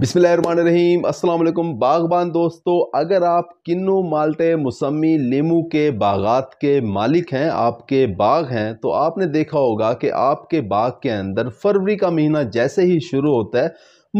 बिसमीम अल्लाम बागबान दोस्तों अगर आप किन्नु माल्टे मौसमी लेमू के बागात के मालिक हैं आपके बाग हैं तो आपने देखा होगा कि आपके बाग के अंदर फरवरी का महीना जैसे ही शुरू होता है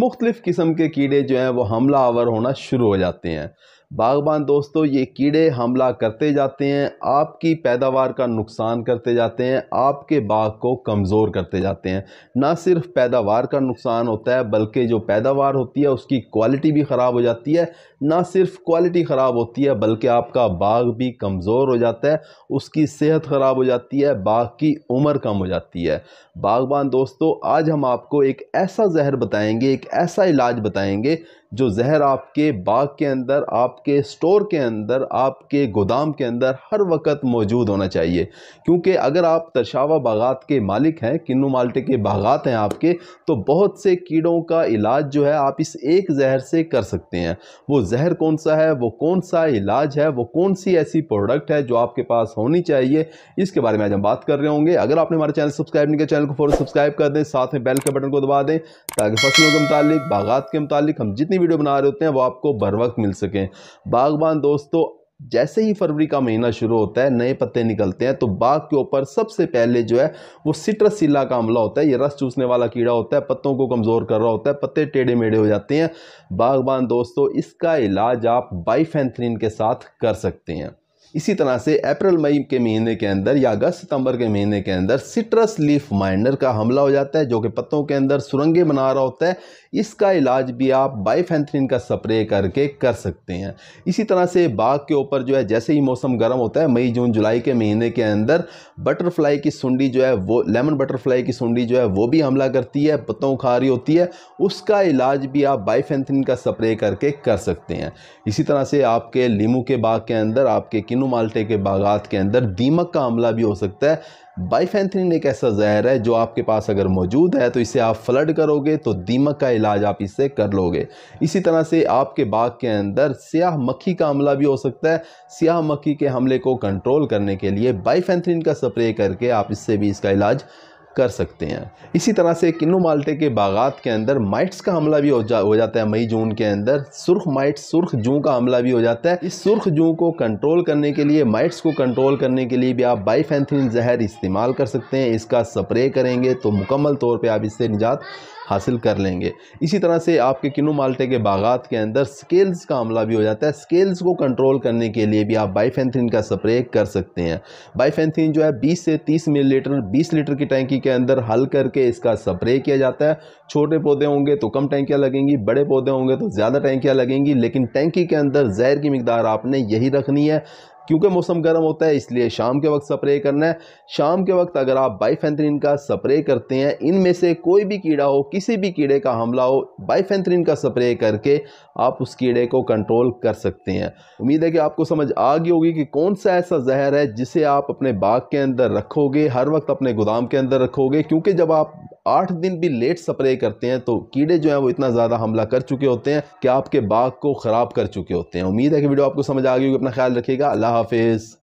मुख्तलिफ़ किस्म के कीड़े जो हैं वो हमला आवर होना शुरू हो जाते हैं बागबान दोस्तों ये कीड़े हमला करते जाते हैं आपकी पैदावार का नुकसान करते जाते हैं आपके बाग को कमज़ोर करते जाते हैं ना सिर्फ पैदावार का नुकसान होता है बल्कि जो पैदावार होती है उसकी क्वालिटी भी ख़राब हो जाती है ना सिर्फ क्वालिटी ख़राब होती है बल्कि आपका बाग भी कमज़ोर हो जाता है उसकी सेहत ख़राब हो जाती है बाग की उम्र कम हो जाती है बागबान दोस्तों आज हम आपको एक ऐसा जहर बताएँगे एक ऐसा इलाज बताएँगे जो जहर आपके बाग के अंदर आपके स्टोर के अंदर आपके गोदाम के अंदर हर वक्त मौजूद होना चाहिए क्योंकि अगर आप तशावा बागात के मालिक हैं किन्नू माल्टे के बागात हैं आपके तो बहुत से कीड़ों का इलाज जो है आप इस एक जहर से कर सकते हैं वो जहर कौन सा है वो कौन सा इलाज है वो कौन सी ऐसी प्रोडक्ट है जो आपके पास होनी चाहिए इसके बारे में आज हम बात कर रहे होंगे अगर आपने हमारे चैनल सब्सक्राइब नहीं किया चैनल को फौरन सब्सक्राइब कर दें साथ में बेल के बटन को दबा दें ताकि फसलों के मुतालिक बागात के मुतालिक हम जितनी जितनी वीडियो बना रहे होते हैं वो आपको बर वक्त मिल सकें बागबान दोस्तों जैसे ही फरवरी का महीना शुरू होता है नए पत्ते निकलते हैं तो बाग के ऊपर सबसे पहले जो है वो सिला का हमला होता है ये रस चूसने वाला कीड़ा होता है पत्तों को कमज़ोर कर रहा होता है पत्ते टेढ़े मेढ़े हो जाते हैं बागबान दोस्तों इसका इलाज आप बाईफेंथ्रीन के साथ कर सकते हैं इसी तरह से अप्रैल मई के महीने के अंदर या अगस्त सितंबर के महीने के अंदर सिट्रस लीफ माइनर का हमला हो जाता है जो कि पत्तों के अंदर सुरंगे बना रहा होता है इसका इलाज भी आप बाइफेंथ्रिन का स्प्रे करके कर सकते हैं इसी तरह से बाग के ऊपर जो है जैसे ही मौसम गर्म होता है मई जून जुलाई के महीने के अंदर बटरफ्लाई की सुंडी जो है वो लेमन बटरफ्लाई की सुंडी जो है वो भी हमला करती है पत्तों खा रही होती है उसका इलाज भी आप बाइफेंथ्रिन का स्प्रे करके कर सकते हैं इसी तरह से आपके लीमू के बाग के अंदर आपके मीनू माल्टे के बागात के अंदर दीमक का हमला भी हो सकता है बाइफेंथ्रिन एक ऐसा जहर है जो आपके पास अगर मौजूद है तो इसे आप फ्लड करोगे तो दीमक का इलाज आप इससे कर लोगे इसी तरह से आपके बाग के अंदर स्याह मक्खी का हमला भी हो सकता है स्याह मक्खी के हमले को कंट्रोल करने के लिए बाइफेंथ्रिन का स्प्रे करके आप इससे भी इसका इलाज कर सकते हैं इसी तरह से किन्नू माल्टे के बागात के अंदर माइट्स का हमला भी हो, जा, हो जाता है मई जून के अंदर सुर्ख माइट्स सुर्ख जू का हमला भी हो जाता है इस सुर्ख जू को कंट्रोल करने के लिए माइट्स को कंट्रोल करने के लिए भी आप बाईफेंथिन जहर इस्तेमाल कर सकते हैं इसका स्प्रे करेंगे तो मुकम्मल तौर पर आप इससे निजात हासिल कर लेंगे इसी तरह से आपके किनू माल्टे के बागात के अंदर स्केल्स का अमला भी हो जाता है स्केल्स को कंट्रोल करने के लिए भी आप बाईफेंथिन का स्प्रे कर सकते हैं बाईफेंथिन जो है 20 से 30 मिलीलीटर 20 लीटर की टैंकी के अंदर हल करके इसका स्प्रे किया जाता है छोटे पौधे होंगे तो कम टैंकियाँ लगेंगी बड़े पौधे होंगे तो ज़्यादा टैंकियाँ लगेंगी लेकिन टैंकी के अंदर जहर की मकदार आपने यही रखनी है क्योंकि मौसम गर्म होता है इसलिए शाम के वक्त स्प्रे करना है शाम के वक्त अगर आप बाईफेंथ्रीन का स्प्रे करते हैं इनमें से कोई भी कीड़ा हो किसी भी कीड़े का हमला हो बाईफेंथ्रीन का स्प्रे करके आप उस कीड़े को कंट्रोल कर सकते हैं उम्मीद है कि आपको समझ आ गई होगी कि कौन सा ऐसा जहर है जिसे आप अपने बाग के अंदर रखोगे हर वक्त अपने गोदाम के अंदर रखोगे क्योंकि जब आप आठ दिन भी लेट स्प्रे करते हैं तो कीड़े जो हैं वो इतना ज़्यादा हमला कर चुके होते हैं कि आपके बाग को ख़राब कर चुके होते हैं उम्मीद है कि वीडियो आपको समझ आ गई होगी अपना ख्याल रखिएगा अल्लाह हाफिज़